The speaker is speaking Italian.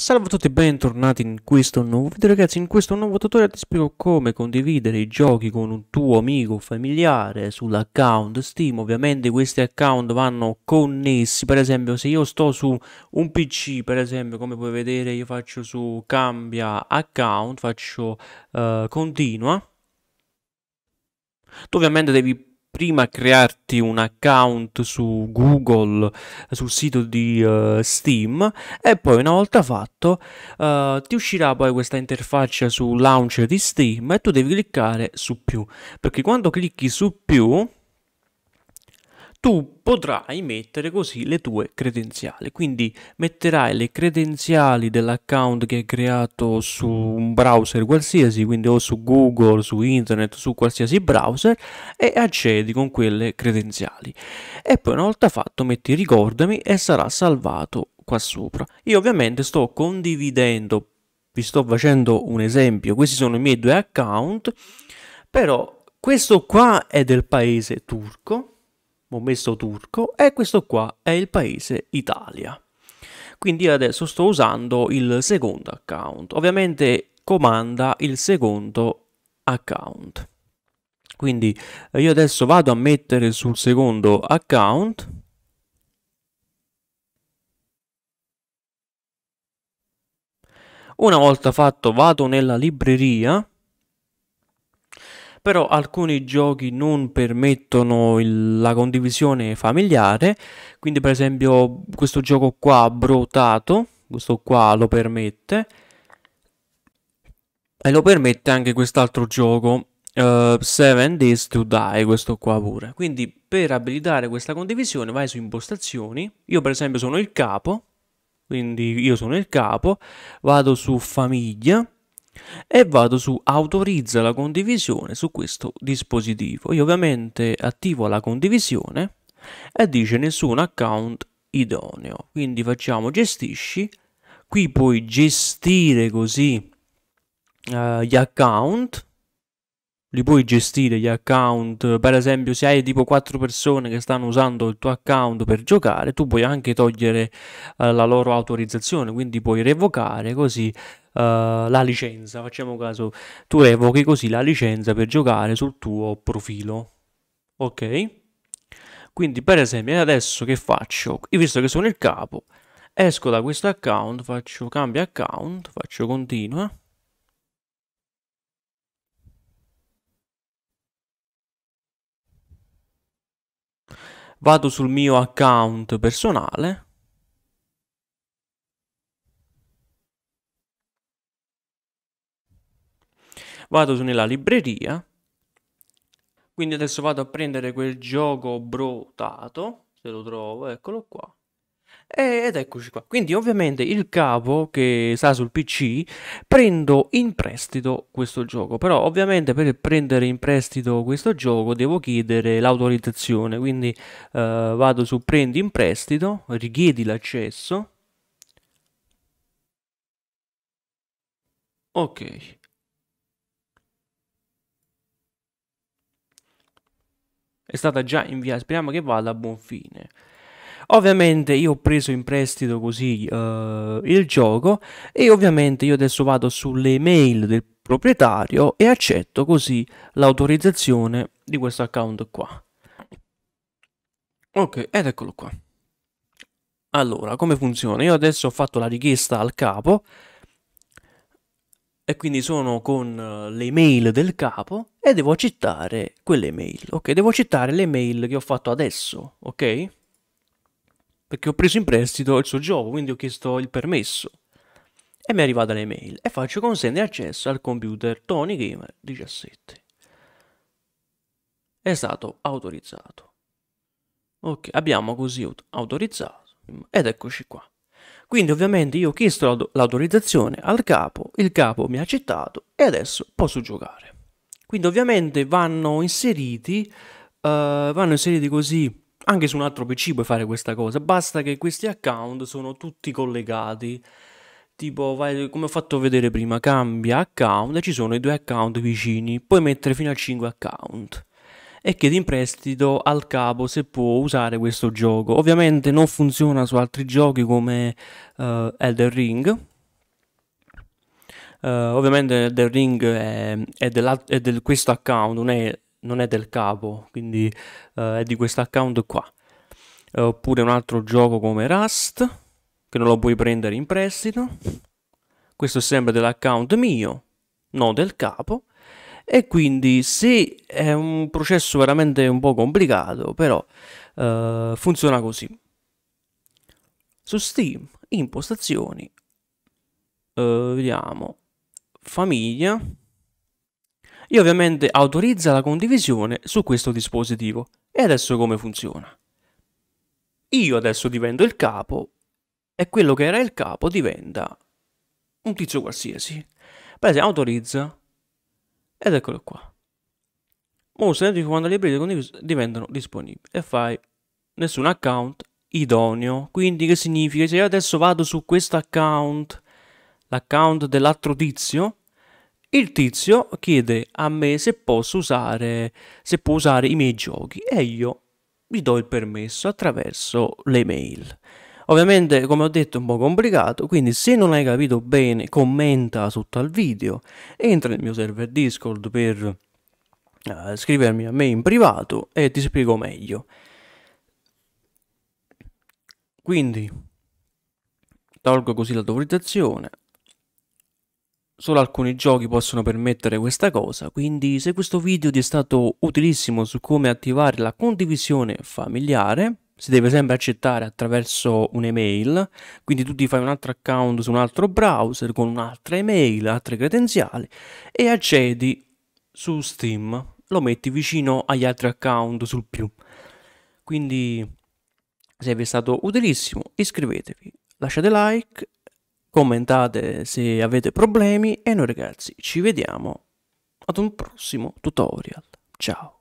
Salve a tutti e bentornati in questo nuovo video ragazzi, in questo nuovo tutorial ti spiego come condividere i giochi con un tuo amico familiare sull'account Steam, ovviamente questi account vanno connessi, per esempio se io sto su un PC, per esempio come puoi vedere io faccio su cambia account, faccio uh, continua, tu ovviamente devi prima crearti un account su Google, sul sito di uh, Steam e poi una volta fatto uh, ti uscirà poi questa interfaccia sul launcher di Steam e tu devi cliccare su più perché quando clicchi su più tu potrai mettere così le tue credenziali. Quindi metterai le credenziali dell'account che hai creato su un browser qualsiasi, quindi o su Google, su internet, su qualsiasi browser e accedi con quelle credenziali. E poi una volta fatto metti ricordami e sarà salvato qua sopra. Io ovviamente sto condividendo, vi sto facendo un esempio, questi sono i miei due account, però questo qua è del paese turco messo turco e questo qua è il paese Italia. Quindi adesso sto usando il secondo account. Ovviamente comanda il secondo account. Quindi eh, io adesso vado a mettere sul secondo account Una volta fatto vado nella libreria però alcuni giochi non permettono il, la condivisione familiare, quindi per esempio questo gioco qua brotato, questo qua lo permette e lo permette anche quest'altro gioco uh, Seven Days to Die, questo qua pure. Quindi per abilitare questa condivisione vai su impostazioni, io per esempio sono il capo, quindi io sono il capo, vado su famiglia e vado su autorizza la condivisione su questo dispositivo. Io ovviamente attivo la condivisione e dice nessun account idoneo. Quindi facciamo gestisci, qui puoi gestire così uh, gli account li puoi gestire gli account, per esempio se hai tipo 4 persone che stanno usando il tuo account per giocare, tu puoi anche togliere uh, la loro autorizzazione, quindi puoi revocare così uh, la licenza, facciamo caso, tu revochi così la licenza per giocare sul tuo profilo. Ok? Quindi per esempio adesso che faccio? Io visto che sono il capo, esco da questo account, faccio cambio account, faccio continua vado sul mio account personale vado nella libreria quindi adesso vado a prendere quel gioco brotato se lo trovo eccolo qua ed eccoci qua. Quindi ovviamente il capo che sta sul PC prendo in prestito questo gioco, però ovviamente per prendere in prestito questo gioco devo chiedere l'autorizzazione, quindi uh, vado su prendi in prestito, richiedi l'accesso. Ok. È stata già inviata, speriamo che vada a buon fine. Ovviamente io ho preso in prestito così uh, il gioco e ovviamente io adesso vado sulle mail del proprietario e accetto così l'autorizzazione di questo account qua. Ok, ed eccolo qua. Allora, come funziona? Io adesso ho fatto la richiesta al capo e quindi sono con eh, le mail del capo e devo accettare quelle mail. Ok, devo accettare le mail che ho fatto adesso, ok? perché ho preso in prestito il suo gioco, quindi ho chiesto il permesso. E mi è arrivata l'email e faccio consegna e accesso al computer Tony Gamer 17. È stato autorizzato. Ok, abbiamo così autorizzato ed eccoci qua. Quindi ovviamente io ho chiesto l'autorizzazione al capo, il capo mi ha accettato e adesso posso giocare. Quindi ovviamente vanno inseriti, uh, vanno inseriti così anche su un altro PC puoi fare questa cosa, basta che questi account sono tutti collegati. Tipo, vai, come ho fatto vedere prima, cambia account e ci sono i due account vicini. Puoi mettere fino a 5 account e chiedi in prestito al capo se può usare questo gioco. Ovviamente non funziona su altri giochi come uh, eh, Elder Ring. Uh, ovviamente Elder Ring è, è, è del questo account, non è non è del capo, quindi uh, è di questo account qua. Uh, oppure un altro gioco come Rust, che non lo puoi prendere in prestito. Questo è sempre dell'account mio, non del capo. E quindi sì, è un processo veramente un po' complicato, però uh, funziona così. Su Steam, impostazioni, vediamo, famiglia, e ovviamente autorizza la condivisione su questo dispositivo. E adesso come funziona? Io adesso divento il capo e quello che era il capo diventa un tizio qualsiasi. Per esempio autorizza ed eccolo qua. Mostra identifica quando le librerie diventano disponibili e fai nessun account idoneo. Quindi che significa? Se io adesso vado su questo account, l'account dell'altro tizio, il tizio chiede a me se posso usare, se può usare i miei giochi e io gli do il permesso attraverso le mail. Ovviamente, come ho detto, è un po' complicato, quindi se non hai capito bene, commenta sotto al video, entra nel mio server Discord per uh, scrivermi a me in privato e ti spiego meglio. Quindi, tolgo così l'autorizzazione, Solo alcuni giochi possono permettere questa cosa, quindi se questo video ti è stato utilissimo su come attivare la condivisione familiare, si deve sempre accettare attraverso un'email, quindi tu ti fai un altro account su un altro browser con un'altra email, altre credenziali e accedi su Steam, lo metti vicino agli altri account sul più. Quindi se vi è stato utilissimo iscrivetevi, lasciate like commentate se avete problemi e noi ragazzi ci vediamo ad un prossimo tutorial. Ciao!